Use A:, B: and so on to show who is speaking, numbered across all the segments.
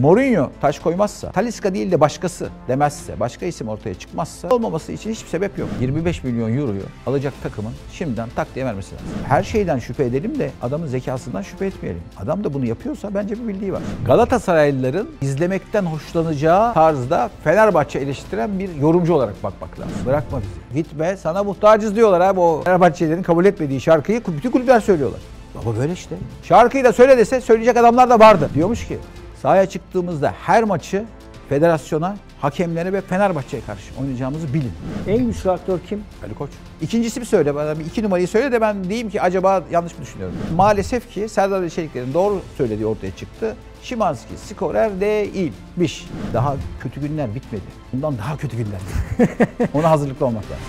A: Mourinho taş koymazsa, Taliska değil de başkası demezse, başka isim ortaya çıkmazsa olmaması için hiçbir sebep yok. 25 milyon euroyu alacak takımın şimdiden tak diye vermesi lazım. Her şeyden şüphe edelim de adamın zekasından şüphe etmeyelim. Adam da bunu yapıyorsa bence bir bildiği var. Galatasaraylıların izlemekten hoşlanacağı tarzda Fenerbahçe eleştiren bir yorumcu olarak bakmak lazım. Bırakma bizi. Gitme sana muhtacız diyorlar abi o Fenerbahçelerin kabul etmediği şarkıyı bütün kulüpler söylüyorlar. Baba böyle işte. Şarkıyı da söyle dese söyleyecek adamlar da vardı. Diyormuş ki Sahaya çıktığımızda her maçı federasyona, hakemlere ve Fenerbahçe'ye karşı oynayacağımızı bilin. En güçlü aktör kim? Ali Koç. İkincisi bir söyle bana, bir iki numarayı söyle de ben diyeyim ki acaba yanlış mı düşünüyorum? Maalesef ki Serdar Çelikler'in doğru söylediği ortaya çıktı. Şimanski skorer değilmiş. Daha kötü günler bitmedi. Bundan daha kötü günler. Ona hazırlıklı olmak lazım.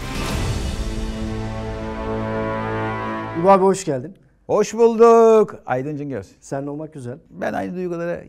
A: İbo abi hoş geldin. Hoş bulduk. Aydın Cingöz. Sen olmak güzel. Ben aynı duyguları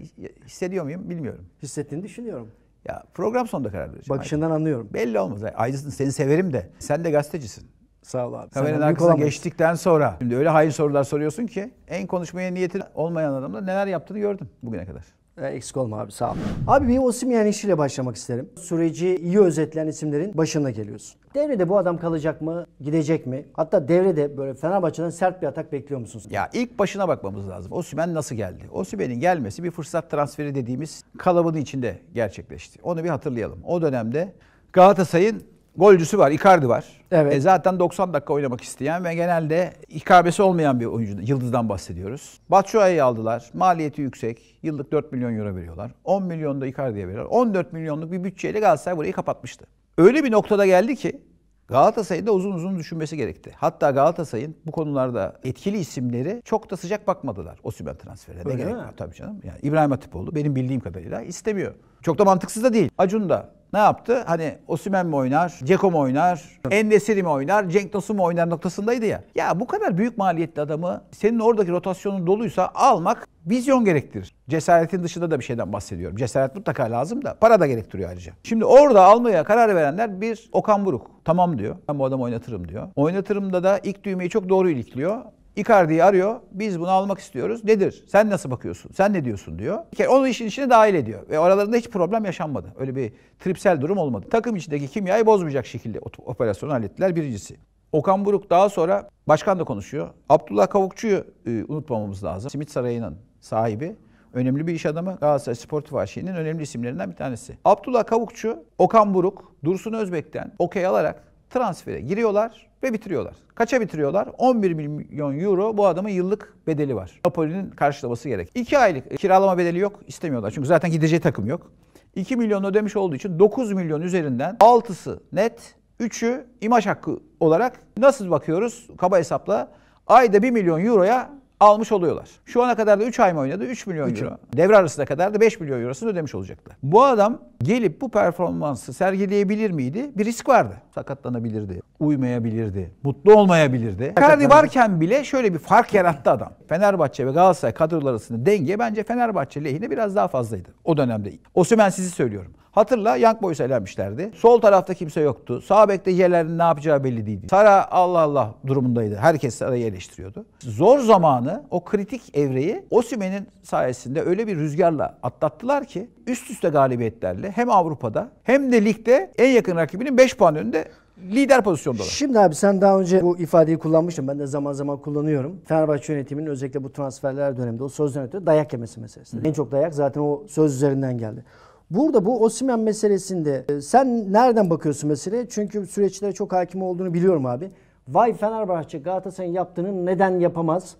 A: hissediyor muyum bilmiyorum. Hissettiğini düşünüyorum. Ya program sonunda karar vereceğim. Bakışından Aydın. anlıyorum. Belli olmaz. Aydın seni severim de. Sen de gazetecisin. Sağ ol abi. Kameranın arkasına geçtikten sonra. Şimdi öyle hayır sorular soruyorsun ki en konuşmaya niyeti olmayan adamla neler yaptığını gördüm bugüne kadar. Ee, eksik olma
B: abi sağ ol. Abi bir Osimhen işiyle başlamak isterim. Süreci iyi özetleyen isimlerin başına geliyorsun. Devrede bu adam kalacak mı? Gidecek mi? Hatta devrede böyle Fenerbahçe'den sert bir atak bekliyor musunuz?
A: Ya ilk başına bakmamız lazım. Osimen nasıl geldi? Osimen'in gelmesi bir fırsat transferi dediğimiz kalıbın içinde gerçekleşti. Onu bir hatırlayalım. O dönemde Galatasaray'ın golcüsü var, Icardi var. Evet. E zaten 90 dakika oynamak isteyen ve genelde ikabesi olmayan bir oyuncu. Yıldız'dan bahsediyoruz. Batshuayi aldılar. Maliyeti yüksek. Yıllık 4 milyon euro veriyorlar. 10 milyon da Icardi'ye veriyorlar. 14 milyonluk bir bütçeyle Galatasaray burayı kapatmıştı. Öyle bir noktada geldi ki Galatasaray'ın da uzun uzun düşünmesi gerekti. Hatta Galatasaray'ın bu konularda etkili isimleri çok da sıcak bakmadılar Osimhen transferine. Öyle ne gerek var tabii canım. Yani İbrahim Hatipoğlu benim bildiğim kadarıyla istemiyor. Çok da mantıksız da değil. Acun da ne yaptı? Hani Osimhen mi oynar, Ceko mu oynar, Endesiri mi oynar, Cenk Tosun mu oynar noktasındaydı ya. Ya bu kadar büyük maliyetli adamı senin oradaki rotasyonun doluysa almak vizyon gerektirir. Cesaretin dışında da bir şeyden bahsediyorum. Cesaret mutlaka lazım da para da gerektiriyor ayrıca. Şimdi orada almaya karar verenler bir Okan Buruk. Tamam diyor. Ben bu adamı oynatırım diyor. Oynatırım da da ilk düğmeyi çok doğru ilikliyor. Icardi'yi arıyor. Biz bunu almak istiyoruz. Nedir? Sen nasıl bakıyorsun? Sen ne diyorsun diyor. Bir kere onu işin içine dahil ediyor. Ve aralarında hiç problem yaşanmadı. Öyle bir tripsel durum olmadı. Takım içindeki kimyayı bozmayacak şekilde operasyonu hallettiler birincisi. Okan Buruk daha sonra başkan da konuşuyor. Abdullah Kavukçu'yu ıı, unutmamamız lazım. Simit Sarayı'nın sahibi. Önemli bir iş adamı. Galatasaray Sportif AŞ'nin önemli isimlerinden bir tanesi. Abdullah Kavukçu, Okan Buruk, Dursun Özbek'ten okey alarak transfere giriyorlar ve bitiriyorlar. Kaça bitiriyorlar? 11 milyon euro bu adamın yıllık bedeli var. Napoli'nin karşılaması gerek. 2 aylık kiralama bedeli yok istemiyorlar. Çünkü zaten gideceği takım yok. 2 milyon ödemiş olduğu için 9 milyon üzerinden 6'sı net, 3'ü imaj hakkı olarak nasıl bakıyoruz kaba hesapla ayda 1 milyon euroya almış oluyorlar. Şu ana kadar da 3 ay mı oynadı? 3 milyon Üç euro. Mi? Devre arasına kadar da 5 milyon eurosunu ödemiş olacaklar. Bu adam gelip bu performansı sergileyebilir miydi? Bir risk vardı. Sakatlanabilirdi, uymayabilirdi, mutlu olmayabilirdi. Icardi varken bile şöyle bir fark yarattı adam. Fenerbahçe ve Galatasaray kadrolar arasında denge bence Fenerbahçe lehine biraz daha fazlaydı. O dönemde. Osimhen sizi söylüyorum. Hatırla Young Boys'u elenmişlerdi. Sol tarafta kimse yoktu. Sağ bekte yerlerin ne yapacağı belli değildi. Sara Allah Allah durumundaydı. Herkes Sara'yı eleştiriyordu. Zor zamanı o kritik evreyi Osimen'in sayesinde öyle bir rüzgarla atlattılar ki üst üste
B: galibiyetlerle hem
A: Avrupa'da hem de ligde en yakın rakibinin 5 puan önünde
B: lider pozisyondalar. Şimdi abi sen daha önce bu ifadeyi kullanmıştın. Ben de zaman zaman kullanıyorum. Fenerbahçe yönetiminin özellikle bu transferler döneminde o sözden ötürü dayak yemesi meselesi. En çok dayak zaten o söz üzerinden geldi. Burada bu Osimen meselesinde e, sen nereden bakıyorsun meseleye? Çünkü süreçlere çok hakim olduğunu biliyorum abi. Vay Fenerbahçe Galatasaray'ın yaptığını neden yapamaz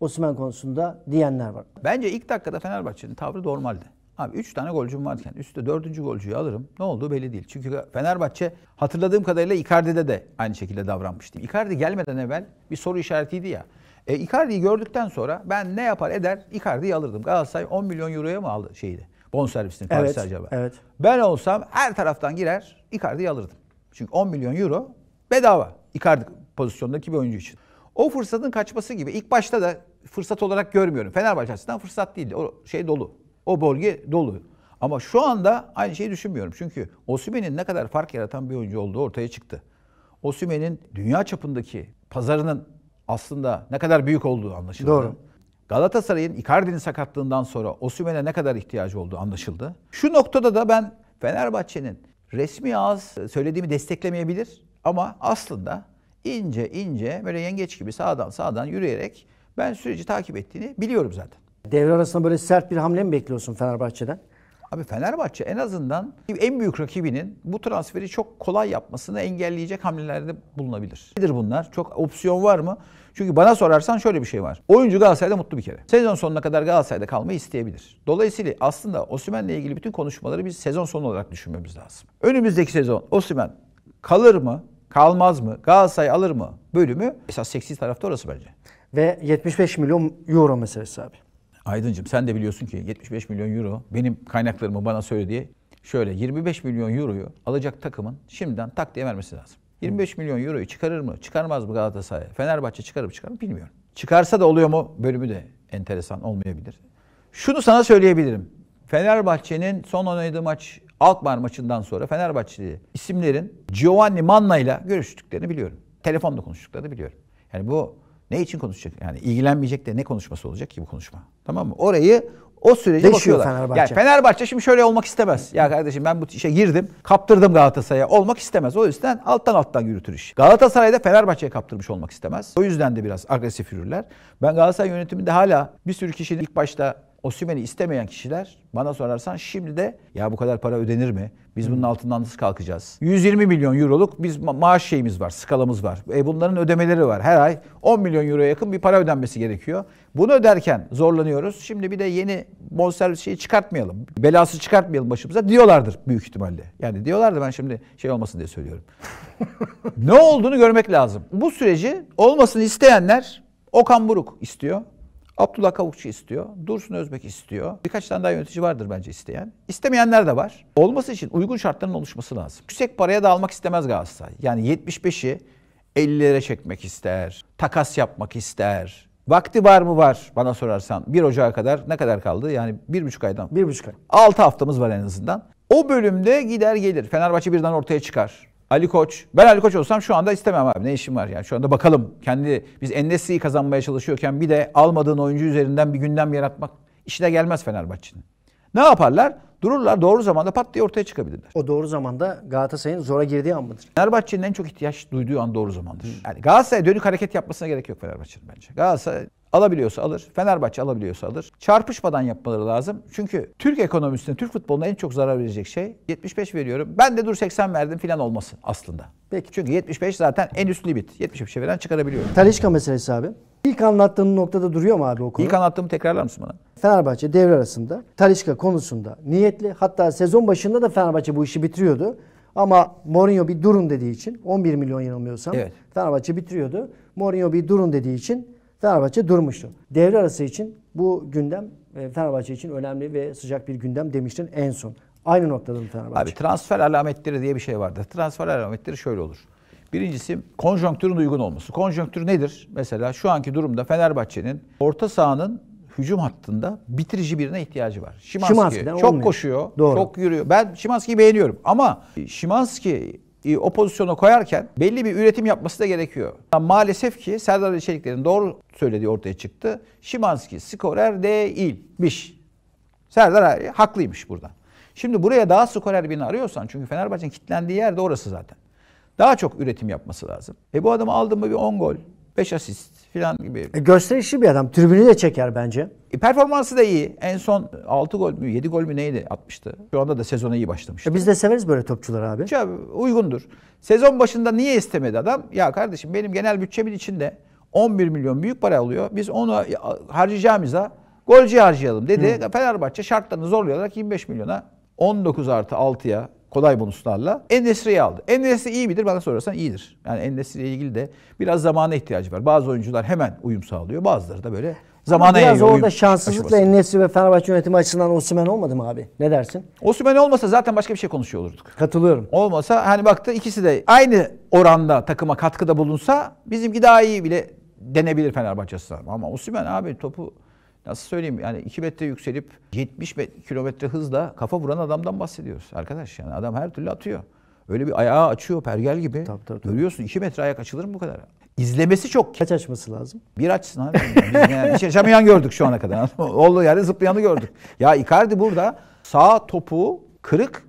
B: Osimen konusunda diyenler var.
A: Bence ilk dakikada Fenerbahçe'nin tavrı normaldi. Abi 3 tane golcüm varken üstte 4. golcüyü alırım. Ne olduğu belli değil. Çünkü Fenerbahçe hatırladığım kadarıyla Icardi'de de aynı şekilde davranmıştı. Icardi gelmeden evvel bir soru işaretiydi ya. E, Icardi'yi gördükten sonra ben ne yapar eder Icardi'yi alırdım. Galatasaray 10 milyon euroya mı aldı şeydi? bonservisini Paris evet, acaba? Evet. Ben olsam her taraftan girer Icardi'yi alırdım. Çünkü 10 milyon euro bedava Icardi pozisyondaki bir oyuncu için. O fırsatın kaçması gibi ilk başta da fırsat olarak görmüyorum. Fenerbahçe açısından fırsat değildi. O şey dolu. O bölge dolu. Ama şu anda aynı şeyi düşünmüyorum. Çünkü Osimhen'in ne kadar fark yaratan bir oyuncu olduğu ortaya çıktı. Osimhen'in dünya çapındaki pazarının aslında ne kadar büyük olduğu anlaşıldı. Doğru. Galatasaray'ın Icardi'nin sakatlığından sonra Osimhen'e ne kadar ihtiyacı olduğu anlaşıldı. Şu noktada da ben Fenerbahçe'nin resmi ağız e, söylediğimi desteklemeyebilir ama aslında ince ince böyle yengeç gibi sağdan sağdan yürüyerek ben süreci takip ettiğini biliyorum zaten.
B: Devre arasında böyle sert bir hamle mi bekliyorsun Fenerbahçe'den?
A: Abi Fenerbahçe en azından en büyük rakibinin bu transferi çok kolay yapmasını engelleyecek hamlelerde bulunabilir. Nedir bunlar? Çok opsiyon var mı? Çünkü bana sorarsan şöyle bir şey var. Oyuncu Galatasaray'da mutlu bir kere. Sezon sonuna kadar Galatasaray'da kalmayı isteyebilir. Dolayısıyla aslında Osimhen'le ilgili bütün konuşmaları biz sezon sonu olarak düşünmemiz lazım. Önümüzdeki sezon Osimhen kalır mı? Kalmaz mı? Galatasaray alır mı? Bölümü esas seksi tarafta orası bence. Ve 75 milyon euro meselesi abi. Aydıncım sen de biliyorsun ki 75 milyon euro benim kaynaklarımı bana söyle diye şöyle 25 milyon euroyu alacak takımın şimdiden tak diye vermesi lazım. 25 milyon euroyu çıkarır mı? Çıkarmaz mı Galatasaray? Fenerbahçe çıkarır mı? Çıkarır mı? Bilmiyorum. Çıkarsa da oluyor mu? Bölümü de enteresan olmayabilir. Şunu sana söyleyebilirim. Fenerbahçe'nin son oynadığı maç Alkmaar maçından sonra Fenerbahçeli isimlerin Giovanni Manna ile görüştüklerini biliyorum. Telefonla konuştuklarını biliyorum. Yani bu ne için konuşacak? Yani ilgilenmeyecek de ne konuşması olacak ki bu konuşma? Tamam mı? Orayı o sürece Deşiyor bakıyorlar. Fenerbahçe. Yani Fenerbahçe şimdi şöyle olmak istemez. Ya kardeşim ben bu işe girdim, kaptırdım Galatasaray'a. Olmak istemez. O yüzden alttan alttan yürütür iş. Galatasaray'da Fenerbahçe'ye kaptırmış olmak istemez. O yüzden de biraz agresif yürürler. Ben Galatasaray yönetiminde hala bir sürü kişinin ilk başta Osimhen'i istemeyen kişiler bana sorarsan şimdi de ya bu kadar para ödenir mi? Biz bunun hmm. altından nasıl kalkacağız? 120 milyon euroluk biz ma- maaş şeyimiz var, skalamız var. E bunların ödemeleri var. Her ay 10 milyon euroya yakın bir para ödenmesi gerekiyor. Bunu öderken zorlanıyoruz. Şimdi bir de yeni bonservis şeyi çıkartmayalım. Belası çıkartmayalım başımıza diyorlardır büyük ihtimalle. Yani diyorlardı ben şimdi şey olmasın diye söylüyorum. ne olduğunu görmek lazım. Bu süreci olmasını isteyenler Okan Buruk istiyor. Abdullah Kavukçu istiyor. Dursun Özbek istiyor. Birkaç tane daha yönetici vardır bence isteyen. İstemeyenler de var. Olması için uygun şartların oluşması lazım. Yüksek paraya da almak istemez Galatasaray. Yani 75'i 50'lere çekmek ister. Takas yapmak ister. Vakti var mı var bana sorarsan. 1 Ocağı kadar ne kadar kaldı? Yani 1,5 aydan. 1,5 ay. 6 haftamız var en azından. O bölümde gider gelir. Fenerbahçe birden ortaya çıkar. Ali Koç. Ben Ali Koç olsam şu anda istemem abi. Ne işim var yani? Şu anda bakalım. Kendi biz Endesi'yi kazanmaya çalışıyorken bir de almadığın oyuncu üzerinden bir gündem yaratmak işine gelmez Fenerbahçe'nin. Ne yaparlar? Dururlar doğru zamanda pat diye ortaya çıkabilirler. O doğru zamanda Galatasaray'ın zora girdiği an mıdır? Fenerbahçe'nin en çok ihtiyaç duyduğu an doğru zamandır. Yani Galatasaray'a dönük hareket yapmasına gerek yok Fenerbahçe'nin bence. Galatasaray Alabiliyorsa alır. Fenerbahçe alabiliyorsa alır. Çarpışmadan yapmaları lazım. Çünkü Türk ekonomisine, Türk futboluna en çok zarar verecek şey 75 veriyorum. Ben de dur 80 verdim filan olması aslında. Peki. Çünkü 75 zaten en üst limit. 75'e veren çıkarabiliyorum. Talişka
B: meselesi abi. İlk anlattığın noktada duruyor mu abi o
A: konu? İlk anlattığımı tekrarlar mısın bana?
B: Fenerbahçe devre arasında Talişka konusunda niyetli. Hatta sezon başında da Fenerbahçe bu işi bitiriyordu. Ama Mourinho bir durun dediği için 11 milyon yanılmıyorsam evet. Fenerbahçe bitiriyordu. Mourinho bir durun dediği için Fenerbahçe durmuştu. Devre arası için bu gündem e, Fenerbahçe için önemli ve sıcak bir gündem demiştin en son. Aynı noktada mı Fenerbahçe?
A: Abi transfer alametleri diye bir şey vardır. Transfer alametleri şöyle olur. Birincisi konjonktürün uygun olması. Konjonktür nedir? Mesela şu anki durumda Fenerbahçe'nin orta sahanın hücum hattında bitirici birine ihtiyacı var. Şimanski, Şimanski çok olmuyor. koşuyor, Doğru. çok yürüyor. Ben Şimanski'yi beğeniyorum ama Şimanski e, o pozisyona koyarken belli bir üretim yapması da gerekiyor. Maalesef ki Serdar Ali Çelikler'in doğru söylediği ortaya çıktı. Şimanski skorer değilmiş. Serdar Ali haklıymış buradan. Şimdi buraya daha skorer birini arıyorsan çünkü Fenerbahçe'nin kitlendiği yer de orası zaten. Daha çok üretim yapması lazım. E bu adamı aldın mı bir 10 gol, 5 asist falan gibi. E, gösterişli bir adam. Tribünü de çeker bence. E, performansı da iyi. En son 6 gol mü 7 gol mü neydi atmıştı. Şu anda da sezona iyi başlamış. E, biz de severiz böyle topçular abi. Hiç uygundur. Sezon başında niye istemedi adam? Ya kardeşim benim genel bütçemin içinde 11 milyon büyük para alıyor. Biz onu harcayacağımıza golcü harcayalım dedi. Hı. Fenerbahçe şartlarını zorlayarak 25 milyona 19 artı 6'ya kolay bonuslarla Enesri'yi aldı. Enesri iyi midir? Bana sorarsan iyidir. Yani Enesri ilgili de biraz zamana ihtiyacı var. Bazı oyuncular hemen uyum sağlıyor. Bazıları da böyle zamana yayıyor. Biraz orada şanssızlıkla
B: Enesri ve Fenerbahçe yönetimi açısından Osimhen olmadı mı abi? Ne dersin?
A: Osimhen olmasa zaten başka bir şey konuşuyor olurduk. Katılıyorum. Olmasa hani baktı ikisi de aynı oranda takıma katkıda bulunsa bizimki daha iyi bile denebilir Fenerbahçe Ama Osimhen abi topu nasıl söyleyeyim yani 2 metre yükselip 70 kilometre hızla kafa vuran adamdan bahsediyoruz arkadaş. Yani adam her türlü atıyor. Öyle bir ayağı açıyor pergel gibi. Tabii, tabii, tabii. Görüyorsun 2 metre ayak açılır mı bu
B: kadar? İzlemesi çok. Kaç açması lazım?
A: Bir açsın abi. Biz yani hiç yaşamayan gördük şu ana kadar. Olduğu yerde zıplayanı gördük. Ya Icardi burada sağ topu kırık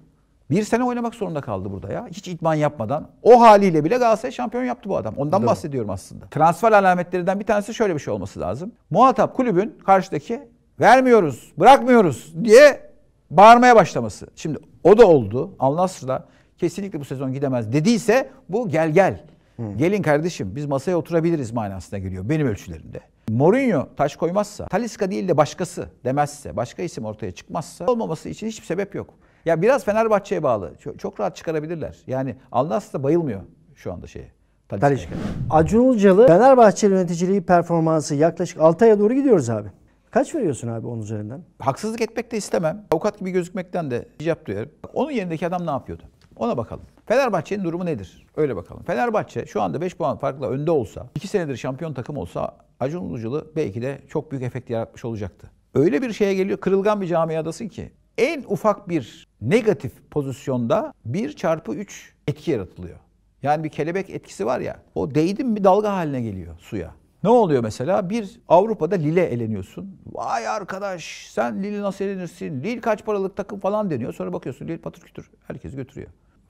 A: bir sene oynamak zorunda kaldı burada ya. Hiç idman yapmadan. O haliyle bile Galatasaray şampiyon yaptı bu adam. Ondan Değil bahsediyorum aslında. Transfer alametlerinden bir tanesi şöyle bir şey olması lazım. Muhatap kulübün karşıdaki vermiyoruz, bırakmıyoruz diye bağırmaya başlaması. Şimdi o da oldu. Al Nasr'da kesinlikle bu sezon gidemez dediyse bu gel gel. Hmm. Gelin kardeşim biz masaya oturabiliriz manasına geliyor benim ölçülerimde. Mourinho taş koymazsa, Taliska değil de başkası demezse, başka isim ortaya çıkmazsa olmaması için hiçbir sebep yok. Ya biraz Fenerbahçe'ye bağlı. Çok, çok rahat çıkarabilirler. Yani Alnas da bayılmıyor
B: şu anda şeye. Talişka. Acun Ilıcalı Fenerbahçe yöneticiliği performansı yaklaşık 6 aya doğru gidiyoruz abi. Kaç veriyorsun abi onun üzerinden?
A: Haksızlık etmek de istemem. Avukat gibi gözükmekten de icap duyarım. Onun yerindeki adam ne yapıyordu? Ona bakalım. Fenerbahçe'nin durumu nedir? Öyle bakalım. Fenerbahçe şu anda 5 puan farkla önde olsa, 2 senedir şampiyon takım olsa Acun Ilıcalı belki de çok büyük efekt yaratmış olacaktı. Öyle bir şeye geliyor, kırılgan bir camiadasın ki en ufak bir negatif pozisyonda 1 çarpı 3 etki yaratılıyor. Yani bir kelebek etkisi var ya o değdim bir dalga haline geliyor suya. Ne oluyor mesela? Bir Avrupa'da lile eleniyorsun. Vay arkadaş sen Lille nasıl elenirsin? Lille kaç paralık takım falan deniyor. Sonra bakıyorsun Lille patır kütür. Herkes götürüyor.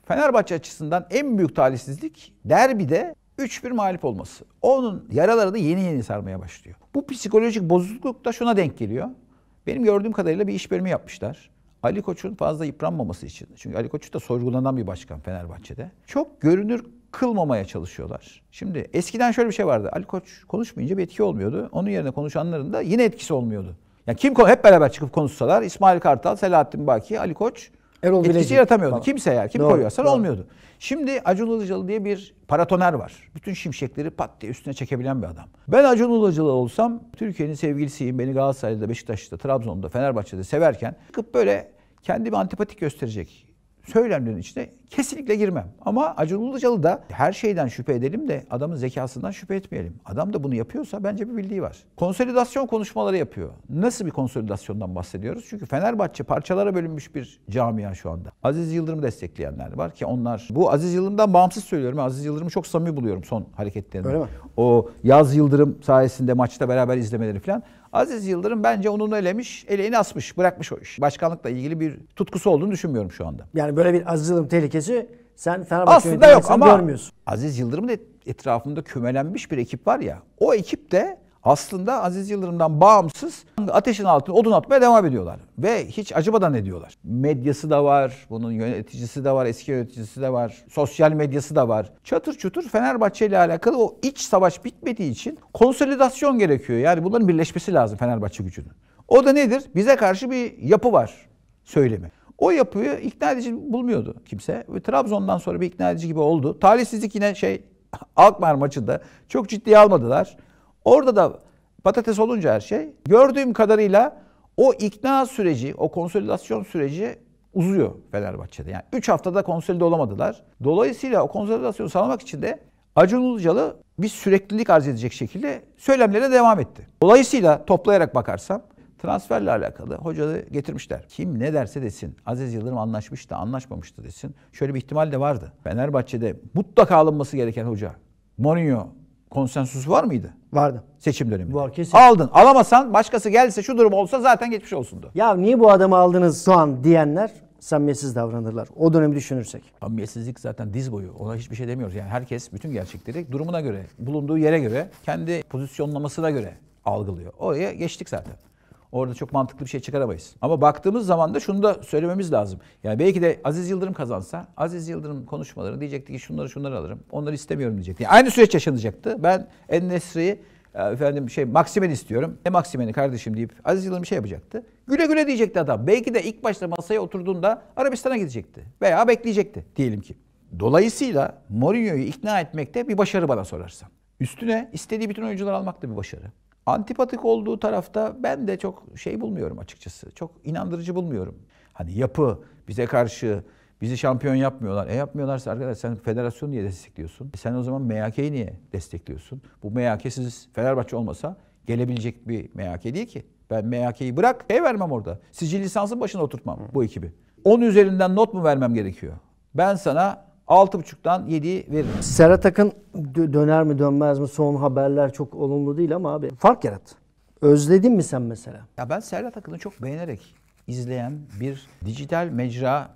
A: Fenerbahçe açısından en büyük talihsizlik derbide 3-1 mağlup olması. Onun yaraları da yeni yeni sarmaya başlıyor. Bu psikolojik bozukluk da şuna denk geliyor. Benim gördüğüm kadarıyla bir iş bölümü yapmışlar. Ali Koç'un fazla yıpranmaması için. Çünkü Ali Koç da sorgulanan bir başkan Fenerbahçe'de. Çok görünür kılmamaya çalışıyorlar. Şimdi eskiden şöyle bir şey vardı. Ali Koç konuşmayınca bir etki olmuyordu. Onun yerine konuşanların da yine etkisi olmuyordu. Yani kim hep beraber çıkıp konuşsalar İsmail Kartal, Selahattin Baki, Ali Koç Erol Etkisi Bilecik yaratamıyordu. Falan. Kimse eğer kim doğru, koyuyorsa olmuyordu. Şimdi Acun Ilıcalı diye bir paratoner var. Bütün şimşekleri pat diye üstüne çekebilen bir adam. Ben Acun Ilıcalı olsam Türkiye'nin sevgilisiyim. Beni Galatasaray'da, Beşiktaş'ta, Trabzon'da, Fenerbahçe'de severken çıkıp böyle kendimi antipatik gösterecek söylemlerin içine kesinlikle girmem. Ama Acun Ilıcalı da her şeyden şüphe edelim de adamın zekasından şüphe etmeyelim. Adam da bunu yapıyorsa bence bir bildiği var. Konsolidasyon konuşmaları yapıyor. Nasıl bir konsolidasyondan bahsediyoruz? Çünkü Fenerbahçe parçalara bölünmüş bir camia şu anda. Aziz Yıldırım'ı destekleyenler var ki onlar bu Aziz Yıldırım'dan bağımsız söylüyorum. Aziz Yıldırım'ı çok samimi buluyorum son hareketlerinde. Öyle mi? O Yaz Yıldırım sayesinde maçta beraber izlemeleri falan. Aziz Yıldırım bence onun elemiş, eleğini asmış, bırakmış o iş. Başkanlıkla ilgili bir
B: tutkusu olduğunu düşünmüyorum şu anda. Yani böyle bir Aziz Yıldırım tehlikesi sen Fenerbahçe Aslında yok ama
A: Aziz Yıldırım'ın etrafında kümelenmiş bir ekip var ya. O ekip de aslında Aziz Yıldırım'dan bağımsız ateşin altına odun atmaya devam ediyorlar. Ve hiç acımadan ediyorlar. Medyası da var, bunun yöneticisi de var, eski yöneticisi de var, sosyal medyası da var. Çatır çutur Fenerbahçe ile alakalı o iç savaş bitmediği için konsolidasyon gerekiyor. Yani bunların birleşmesi lazım Fenerbahçe gücünün. O da nedir? Bize karşı bir yapı var söylemi. O yapıyı ikna edici bulmuyordu kimse. Ve Trabzon'dan sonra bir ikna edici gibi oldu. Talihsizlik yine şey Alkmaar maçında çok ciddiye almadılar. Orada da patates olunca her şey gördüğüm kadarıyla o ikna süreci, o konsolidasyon süreci uzuyor Fenerbahçe'de. Yani 3 haftada konsolide olamadılar. Dolayısıyla o konsolidasyonu sağlamak için de Acun Ilıcalı bir süreklilik arz edecek şekilde söylemlere devam etti. Dolayısıyla toplayarak bakarsam transferle alakalı hocayı getirmişler. Kim ne derse desin Aziz Yıldırım anlaşmış anlaşmıştı, anlaşmamıştı desin. Şöyle bir ihtimal de vardı. Fenerbahçe'de mutlaka alınması gereken hoca Mourinho konsensus var mıydı? Vardı. Seçim döneminde. Var kesin. Aldın.
B: Alamasan başkası gelse şu durum olsa zaten geçmiş olsundu. Ya niye bu adamı aldınız şu an diyenler samimiyetsiz davranırlar. O dönemi düşünürsek.
A: Samimiyetsizlik zaten diz boyu. Ona hiçbir şey demiyoruz. Yani herkes bütün gerçekleri durumuna göre, bulunduğu yere göre, kendi pozisyonlamasına göre algılıyor. Oraya geçtik zaten. Orada çok mantıklı bir şey çıkaramayız. Ama baktığımız zaman da şunu da söylememiz lazım. Yani belki de Aziz Yıldırım kazansa Aziz Yıldırım konuşmaları diyecekti ki şunları şunları alırım. Onları istemiyorum diyecekti. Yani aynı süreç yaşanacaktı. Ben En Nesri'yi e, efendim şey Maksimen istiyorum. e Maksimen'i kardeşim deyip Aziz Yıldırım şey yapacaktı. Güle güle diyecekti adam. Belki de ilk başta masaya oturduğunda Arabistan'a gidecekti. Veya bekleyecekti diyelim ki. Dolayısıyla Mourinho'yu ikna etmekte bir başarı bana sorarsan. Üstüne istediği bütün oyuncuları almak da bir başarı. Antipatik olduğu tarafta ben de çok şey bulmuyorum açıkçası. Çok inandırıcı bulmuyorum. Hani yapı bize karşı bizi şampiyon yapmıyorlar. E yapmıyorlarsa arkadaş sen federasyon niye destekliyorsun? E sen o zaman MHK'yi niye destekliyorsun? Bu MHK siz Fenerbahçe olmasa gelebilecek bir MHK değil ki. Ben MHK'yi bırak şey vermem orada. Sicil lisansın başına oturtmam bu ekibi. 10 üzerinden not mu vermem gerekiyor? Ben sana 6.5'dan 7'yi veririm.
B: Serhat Akın döner mi dönmez mi son haberler çok olumlu değil ama abi fark yarat. Özledin mi sen mesela?
A: Ya ben Serhat Akın'ı çok beğenerek izleyen bir dijital mecra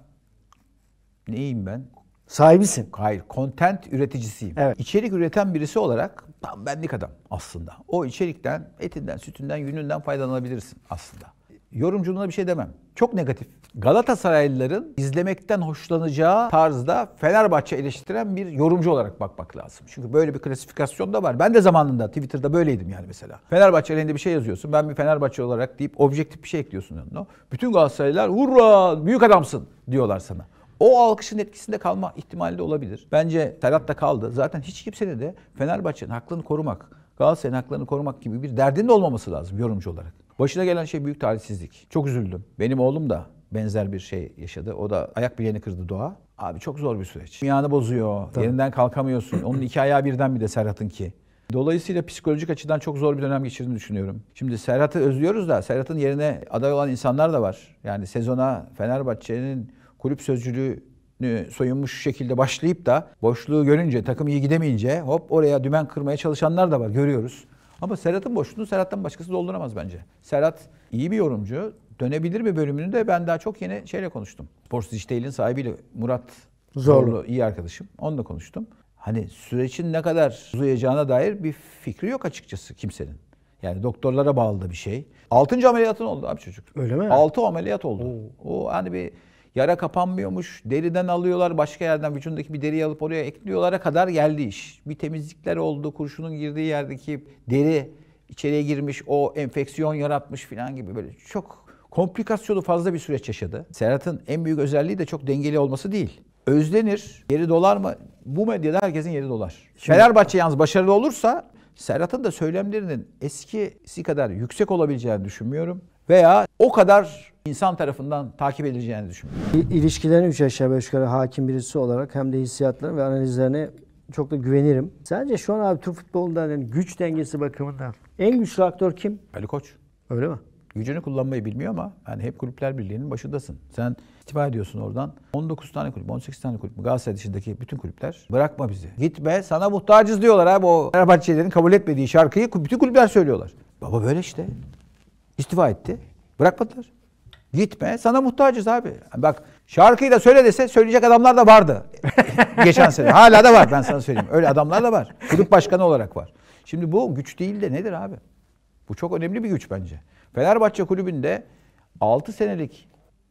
A: neyim ben?
B: Sahibisin.
A: Hayır, content üreticisiyim. Evet. İçerik üreten birisi olarak tam benlik adam aslında. O içerikten, etinden, sütünden, yününden faydalanabilirsin aslında yorumculuğuna bir şey demem. Çok negatif. Galatasaraylıların izlemekten hoşlanacağı tarzda Fenerbahçe eleştiren bir yorumcu olarak bakmak lazım. Çünkü böyle bir klasifikasyon da var. Ben de zamanında Twitter'da böyleydim yani mesela. Fenerbahçe elinde bir şey yazıyorsun. Ben bir Fenerbahçe olarak deyip objektif bir şey ekliyorsun yanına. Bütün Galatasaraylılar hurra büyük adamsın diyorlar sana. O alkışın etkisinde kalma ihtimali de olabilir. Bence Serhat da kaldı. Zaten hiç kimsenin de Fenerbahçe'nin hakkını korumak, Galatasaray'ın haklarını korumak gibi bir derdinin de olmaması lazım yorumcu olarak. Başına gelen şey büyük talihsizlik. Çok üzüldüm. Benim oğlum da benzer bir şey yaşadı. O da ayak bileğini kırdı doğa. Abi çok zor bir süreç. Dünyanı bozuyor. Tabii. Yerinden kalkamıyorsun. Onun iki ayağı birden bir de Serhat'ın ki. Dolayısıyla psikolojik açıdan çok zor bir dönem geçirdiğini düşünüyorum. Şimdi Serhat'ı özlüyoruz da Serhat'ın yerine aday olan insanlar da var. Yani sezona Fenerbahçe'nin kulüp sözcülüğünü soyunmuş şekilde başlayıp da boşluğu görünce, takım iyi gidemeyince hop oraya dümen kırmaya çalışanlar da var görüyoruz. Ama Serhat'ın boşluğunu Serhat'tan başkası dolduramaz bence. Serhat iyi bir yorumcu. Dönebilir mi bölümünü de ben daha çok yeni şeyle konuştum. Porsche Digital'in sahibiyle Murat Zorlu. Zorlu iyi arkadaşım. Onunla konuştum. Hani sürecin ne kadar uzayacağına dair bir fikri yok açıkçası kimsenin. Yani doktorlara bağlı da bir şey. Altıncı ameliyatın oldu abi çocuk. Öyle mi? Altı ameliyat oldu. Oo. O hani bir Yara kapanmıyormuş. Deriden alıyorlar. Başka yerden vücudundaki bir deriyi alıp oraya ekliyorlara kadar geldi iş. Bir temizlikler oldu. Kurşunun girdiği yerdeki deri içeriye girmiş. O enfeksiyon yaratmış falan gibi böyle çok komplikasyonu fazla bir süreç yaşadı. Serhat'ın en büyük özelliği de çok dengeli olması değil. Özlenir, yeri dolar mı? Bu medyada herkesin yeri dolar. Şimdi... Fenerbahçe yalnız başarılı olursa Serhat'ın da söylemlerinin eskisi kadar yüksek olabileceğini düşünmüyorum veya o kadar insan tarafından takip edileceğini düşünüyorum.
B: İlişkilerin üç aşağı beş yukarı hakim birisi olarak hem de hissiyatlarını ve analizlerini çok da güvenirim. Sence şu an abi Türk futbolunda yani güç dengesi bakımından en güçlü aktör kim? Ali Koç. Öyle mi? Gücünü kullanmayı bilmiyor ama yani hep Kulüpler Birliği'nin başındasın. Sen
A: itibar ediyorsun oradan. 19 tane kulüp, 18 tane kulüp, Galatasaray dışındaki bütün kulüpler bırakma bizi. Gitme sana muhtacız diyorlar abi o Fenerbahçelerin kabul etmediği şarkıyı bütün kulüpler söylüyorlar. Baba böyle işte. İstifa etti. Bırakmadılar. Gitme. Sana muhtacız abi. Bak şarkıyı da söyle dese söyleyecek adamlar da vardı.
B: Geçen sene. Hala da var ben sana söyleyeyim.
A: Öyle adamlar da var. Kulüp başkanı olarak var. Şimdi bu güç değil de nedir abi? Bu çok önemli bir güç bence. Fenerbahçe kulübünde 6 senelik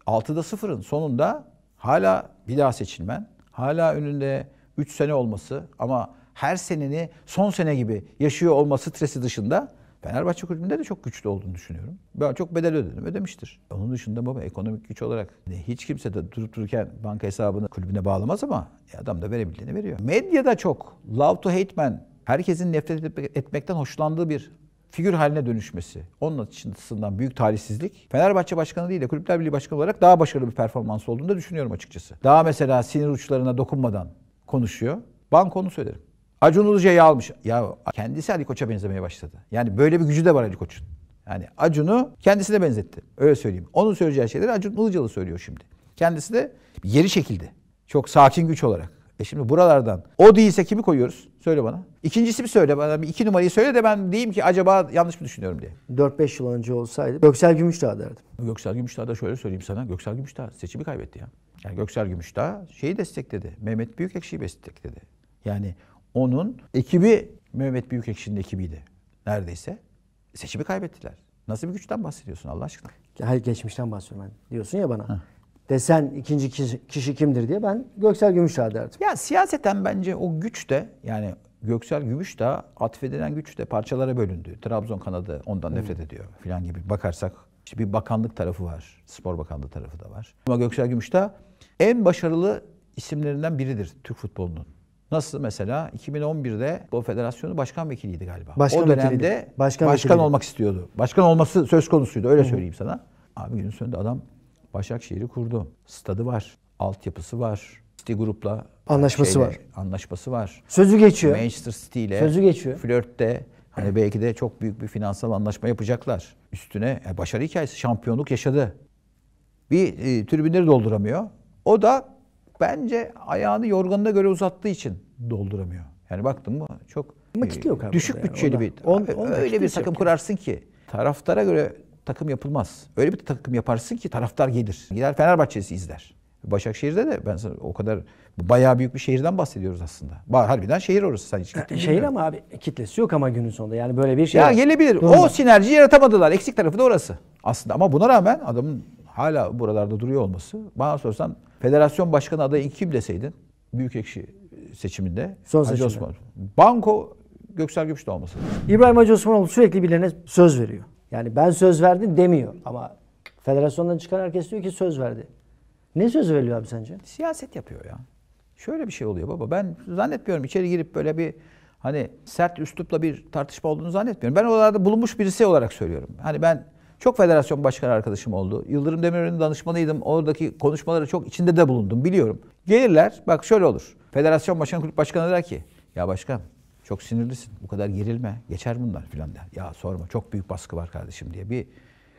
A: 6'da 0'ın sonunda hala bir daha seçilmen, hala önünde 3 sene olması ama her seneni son sene gibi yaşıyor olması stresi dışında Fenerbahçe kulübünde de çok güçlü olduğunu düşünüyorum. Ben çok bedel ödedim, ödemiştir. Onun dışında baba ekonomik güç olarak hiç kimse de durup dururken banka hesabını kulübüne bağlamaz ama e, adam da verebildiğini veriyor. Medyada çok love to hate man, herkesin nefret etmekten hoşlandığı bir figür haline dönüşmesi. Onun açısından büyük talihsizlik. Fenerbahçe Başkanı değil de Kulüpler Birliği Başkanı olarak daha başarılı bir performans olduğunu da düşünüyorum açıkçası. Daha mesela sinir uçlarına dokunmadan konuşuyor. Ben konu söylerim. Acun Ilıca'yı almış. Ya kendisi Ali Koç'a benzemeye başladı. Yani böyle bir gücü de var Ali Koç'un. Yani Acun'u kendisine benzetti. Öyle söyleyeyim. Onun söyleyeceği şeyleri Acun Ilıcalı söylüyor şimdi. Kendisi de yeri çekildi. Çok sakin güç olarak. E şimdi buralardan o değilse kimi koyuyoruz? Söyle bana. İkincisi bir söyle bana. Bir iki numarayı söyle de ben diyeyim ki acaba yanlış mı düşünüyorum diye.
B: 4-5 yıl önce olsaydı Göksel Gümüşdağ derdim. Göksel Gümüşdağ da şöyle söyleyeyim sana. Göksel Gümüşdağ seçimi
A: kaybetti ya. Yani Göksel Gümüşdağ şeyi destekledi. Mehmet Büyükekşi'yi destekledi. Yani onun ekibi Mehmet Büyükekşi'nin ekibiydi neredeyse. Seçimi kaybettiler.
B: Nasıl bir güçten bahsediyorsun Allah aşkına? Hayır geçmişten bahsediyorum ben. Diyorsun ya bana. Heh. Desen ikinci kişi, kişi kimdir diye ben Göksel Gümüşdağ derdim. Ya siyaseten bence o güç de
A: yani Göksel Gümüşdağ atfedilen güç de parçalara bölündü. Trabzon kanadı ondan hmm. nefret ediyor filan gibi bakarsak. İşte bir bakanlık tarafı var. Spor Bakanlığı tarafı da var. Ama Göksel Gümüşdağ en başarılı isimlerinden biridir Türk futbolunun. Nasıl mesela 2011'de bu federasyonu başkan vekiliydi galiba. Başkan o dönemde vekiliydi. başkan, başkan olmak istiyordu. Başkan olması söz konusuydu öyle söyleyeyim sana. Abi günün sonunda adam Başakşehir'i kurdu. Stadı var, altyapısı var. City grupla anlaşması şeyle, var. Anlaşması var. Sözü geçiyor. Manchester City ile Sözü geçiyor. flörtte hani belki de çok büyük bir finansal anlaşma yapacaklar. Üstüne e, başarı hikayesi şampiyonluk yaşadı. Bir e, tribünleri dolduramıyor. O da Bence ayağını yorganına göre uzattığı için dolduramıyor. Yani baktın mı çok Nakit yok e, abi düşük bütçeli yani. bir. On, on e, öyle bir takım kurarsın ki taraftara göre takım yapılmaz. Öyle bir takım yaparsın ki taraftar gelir. Gider Fenerbahçe'si izler. Başakşehir'de de ben sana o kadar bayağı büyük bir şehirden bahsediyoruz aslında. Harbiden şehir orası sen hiç gittin Şehir ama abi e, kitlesi yok ama günün sonunda yani böyle bir şey. Ya gelebilir. Durma. O sinerji yaratamadılar. Eksik tarafı da orası aslında ama buna rağmen adamın hala buralarda duruyor olması bana sorsan federasyon başkanı adayı kim deseydin büyük ekşi seçiminde Son Hacı seçimde. Osman.
B: Banko Göksel Gümüş'te olmasın. İbrahim Hacı Osmanoğlu sürekli birilerine söz veriyor. Yani ben söz verdim demiyor ama federasyondan çıkan herkes diyor ki söz verdi. Ne söz veriyor abi sence? Siyaset yapıyor ya. Şöyle bir şey oluyor baba. Ben zannetmiyorum içeri girip
A: böyle bir hani sert üslupla bir tartışma olduğunu zannetmiyorum. Ben oralarda bulunmuş birisi olarak söylüyorum. Hani ben çok federasyon başkanı arkadaşım oldu. Yıldırım Demirören'in danışmanıydım. Oradaki konuşmaları çok içinde de bulundum biliyorum. Gelirler bak şöyle olur. Federasyon başkanı kulüp başkanı der ki ya başkan çok sinirlisin bu kadar gerilme geçer bunlar filan der. Ya sorma çok büyük baskı var kardeşim diye bir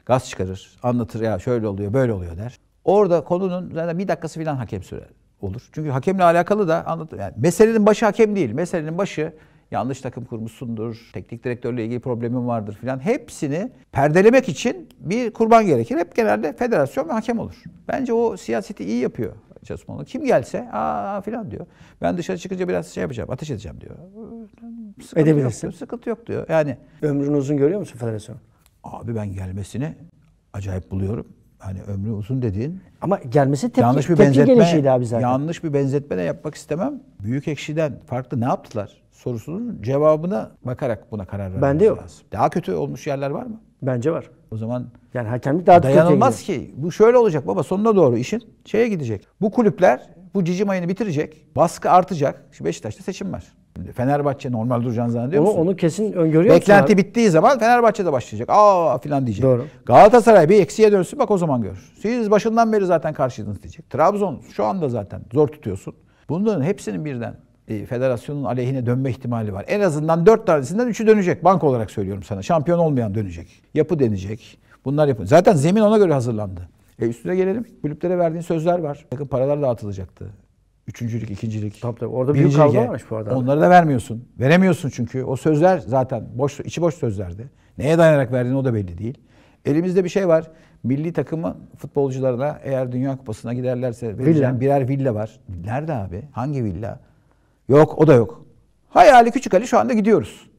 A: gaz çıkarır anlatır ya şöyle oluyor böyle oluyor der. Orada konunun zaten bir dakikası filan hakem süre olur. Çünkü hakemle alakalı da anlat, Yani meselenin başı hakem değil. Meselenin başı yanlış takım kurmuşsundur, teknik direktörle ilgili problemin vardır filan. Hepsini perdelemek için bir kurban gerekir. Hep genelde federasyon ve hakem olur. Bence o siyaseti iyi yapıyor Osmanlı. Kim gelse aa filan diyor. Ben dışarı çıkınca biraz şey yapacağım, ateş edeceğim diyor.
B: Sıkıntı Edebilirsin.
A: Yok sıkıntı yok diyor. Yani ömrün
B: uzun görüyor musun federasyon?
A: Abi ben gelmesini acayip buluyorum hani ömrü uzun dediğin. Ama gelmesi tepki, yanlış bir tepki benzetme, gelişiydi abi zaten. Yanlış bir benzetme de yapmak istemem. Büyük ekşiden farklı ne yaptılar sorusunun cevabına bakarak buna karar vermemiz Bende yok. lazım. Daha kötü olmuş yerler var mı? Bence var. O zaman yani hakemlik daha dayanılmaz ki. Bu şöyle olacak baba sonuna doğru işin şeye gidecek. Bu kulüpler bu cici mayını bitirecek. Baskı artacak. Şimdi Beşiktaş'ta seçim var. Fenerbahçe normal duracağını zannediyor onu, musun? Onu
B: kesin öngörüyor Beklenti abi.
A: bittiği zaman Fenerbahçe de başlayacak. Aa filan diyecek. Doğru. Galatasaray bir eksiye dönsün bak o zaman gör. Siz başından beri zaten karşıydınız diyecek. Trabzon şu anda zaten zor tutuyorsun. Bunların hepsinin birden e, federasyonun aleyhine dönme ihtimali var. En azından dört tanesinden üçü dönecek. Bank olarak söylüyorum sana. Şampiyon olmayan dönecek. Yapı denecek. Bunlar yapın. Zaten zemin ona göre hazırlandı. E üstüne gelelim. Kulüplere verdiğin sözler var. Yakın paralar dağıtılacaktı. Üçüncülük, ikincilik. Tabii tabii. Orada büyük kavga varmış bu arada. Onları da vermiyorsun. Veremiyorsun çünkü. O sözler zaten boş, içi boş sözlerdi. Neye dayanarak verdiğini o da belli değil. Elimizde bir şey var. Milli takımı futbolcularına eğer Dünya Kupası'na giderlerse villa. birer villa var. Nerede abi? Hangi villa? Yok o da yok. Hayali Küçük Ali şu anda gidiyoruz.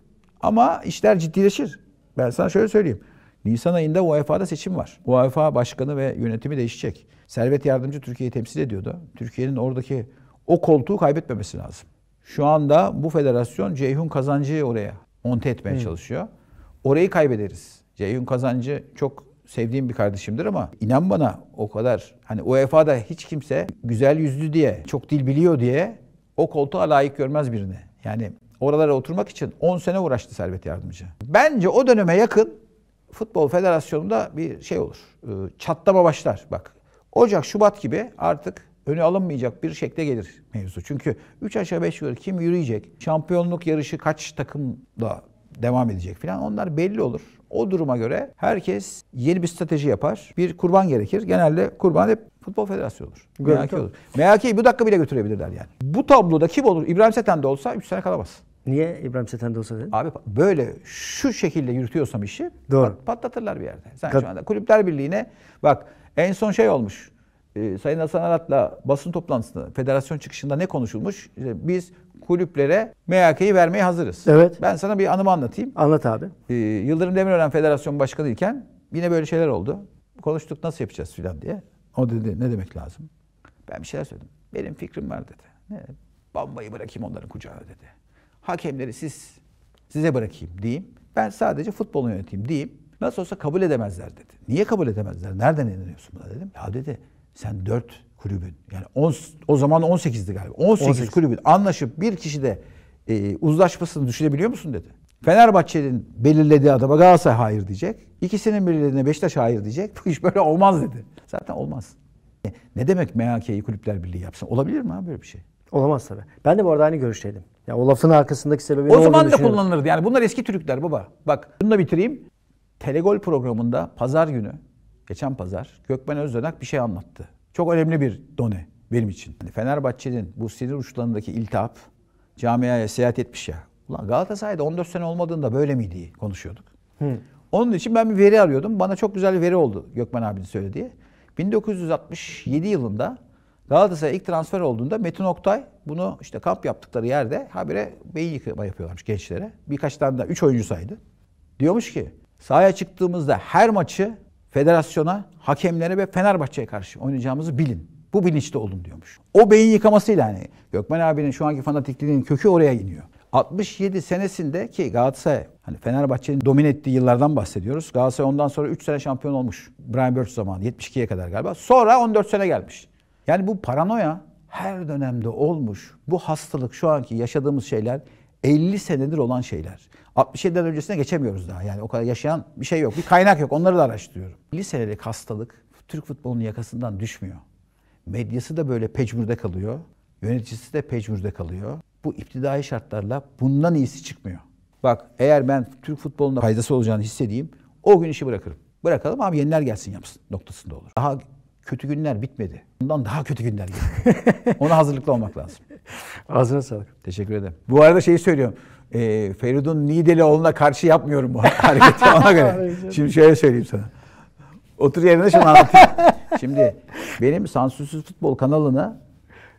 A: Ama işler ciddileşir. Ben sana şöyle söyleyeyim. Nisan ayında UEFA'da seçim var. UEFA başkanı ve yönetimi değişecek. Servet Yardımcı Türkiye'yi temsil ediyordu. Türkiye'nin oradaki o koltuğu kaybetmemesi lazım. Şu anda bu federasyon Ceyhun Kazancı'yı oraya monte etmeye Hı. çalışıyor. Orayı kaybederiz. Ceyhun Kazancı çok sevdiğim bir kardeşimdir ama inan bana o kadar hani UEFA'da hiç kimse güzel yüzlü diye, çok dil biliyor diye o koltuğa layık görmez birini. Yani oralara oturmak için 10 sene uğraştı Servet Yardımcı. Bence o döneme yakın Futbol Federasyonu'nda bir şey olur. E, çatlama başlar. Bak Ocak, Şubat gibi artık önü alınmayacak bir şekle gelir mevzu. Çünkü 3 aşağı 5 yukarı kim yürüyecek? Şampiyonluk yarışı kaç takımda devam edecek falan onlar belli olur. O duruma göre herkes yeni bir strateji yapar. Bir kurban gerekir. Genelde kurban hep Futbol Federasyonu olur. MHK olur. MHK'yi bu dakika bile götürebilirler yani. Bu tabloda kim olur? İbrahim Seten de olsa 3 sene kalamaz. Niye İbrahim Seten de olsa dedin? Abi böyle şu şekilde yürütüyorsam işi Doğru. Pat, patlatırlar bir yerde. Sen Kat- şu anda Kulüpler Birliği'ne bak en son şey olmuş. E, Sayın Hasan Arat'la basın toplantısında federasyon çıkışında ne konuşulmuş? İşte biz kulüplere MHK'yi vermeye hazırız. Evet. Ben sana bir anımı anlatayım. Anlat abi. Ee, Yıldırım Demirören Federasyon Başkanı iken yine böyle şeyler oldu. Konuştuk nasıl yapacağız filan diye. O dedi ne demek lazım? Ben bir şeyler söyledim. Benim fikrim var dedi. Ne? Bombayı bırakayım onların kucağına dedi hakemleri siz size bırakayım diyeyim. Ben sadece futbolu yöneteyim diyeyim. Nasıl olsa kabul edemezler dedi. Niye kabul edemezler? Nereden inanıyorsun buna dedim. Ya dedi sen dört kulübün yani on, o zaman 18'di galiba. 18, 18 kulübün anlaşıp bir kişi de e, uzlaşmasını düşünebiliyor musun dedi. Fenerbahçe'nin belirlediği adama Galatasaray hayır diyecek. İkisinin belirlediğine Beşiktaş hayır diyecek. Bu iş böyle olmaz dedi. Zaten olmaz. E, ne demek
B: MHK'yi Kulüpler Birliği yapsın? Olabilir mi abi böyle bir şey? Olamaz tabii. Ben de bu arada aynı görüşteydim. Ya o lafın arkasındaki sebebi o ne zaman da
A: kullanılırdı. Yani bunlar eski Türkler baba. Bak bunu da bitireyim. Telegol programında pazar günü, geçen pazar Gökmen Özdenak bir şey anlattı. Çok önemli bir done benim için. Yani Fenerbahçe'nin bu sinir uçlarındaki iltihap camiaya seyahat etmiş ya. Ulan Galatasaray'da 14 sene olmadığında böyle miydi konuşuyorduk. Hı. Onun için ben bir veri arıyordum. Bana çok güzel bir veri oldu Gökmen abinin söylediği. 1967 yılında Galatasaray ilk transfer olduğunda Metin Oktay bunu işte kamp yaptıkları yerde habire beyin yıkama yapıyorlarmış gençlere. Birkaç tane de üç oyuncu saydı. Diyormuş ki sahaya çıktığımızda her maçı federasyona, hakemlere ve Fenerbahçe'ye karşı oynayacağımızı bilin. Bu bilinçte olun diyormuş. O beyin yıkamasıyla hani Gökmen abinin şu anki fanatikliğinin kökü oraya iniyor. 67 senesinde ki Galatasaray hani Fenerbahçe'nin domine ettiği yıllardan bahsediyoruz. Galatasaray ondan sonra 3 sene şampiyon olmuş. Brian Birch zamanı 72'ye kadar galiba. Sonra 14 sene gelmiş. Yani bu paranoya her dönemde olmuş. Bu hastalık şu anki yaşadığımız şeyler 50 senedir olan şeyler. 67'den öncesine geçemiyoruz daha. Yani o kadar yaşayan bir şey yok. Bir kaynak yok. Onları da araştırıyorum. 50 senelik hastalık Türk futbolunun yakasından düşmüyor. Medyası da böyle pecmürde kalıyor. Yöneticisi de pecmürde kalıyor. Bu iptidai şartlarla bundan iyisi çıkmıyor. Bak eğer ben Türk futbolunda faydası olacağını hissedeyim o gün işi bırakırım. Bırakalım abi yeniler gelsin yapsın noktasında olur. Daha kötü günler bitmedi. Bundan daha kötü günler geliyor. Ona hazırlıklı olmak lazım.
B: Ağzına sağlık. Teşekkür ederim. Bu arada şeyi
A: söylüyorum. E, Feridun Nidelioğlu'na karşı yapmıyorum bu hareketi ona göre. şimdi şöyle söyleyeyim sana. Otur yerine şunu anlatayım. şimdi benim Sansürsüz Futbol kanalına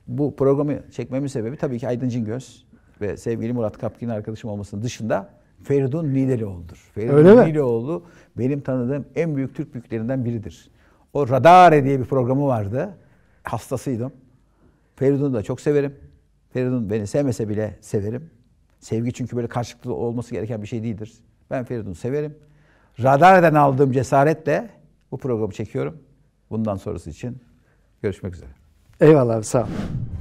A: bu programı çekmemin sebebi tabii ki Aydın Cingöz ve sevgili Murat Kapkin arkadaşım olmasının dışında Feridun Nidelioğlu'dur. Feridun Öyle Nidelioğlu mi? benim tanıdığım en büyük Türk büyüklerinden biridir. O Radare diye bir programı vardı. Hastasıydım. Feridun'u da çok severim. Feridun beni sevmese bile severim. Sevgi çünkü böyle karşılıklı olması gereken bir şey değildir. Ben Feridun'u severim. Radare'den aldığım cesaretle bu programı çekiyorum. Bundan sonrası için görüşmek üzere.
B: Eyvallah abi sağ ol.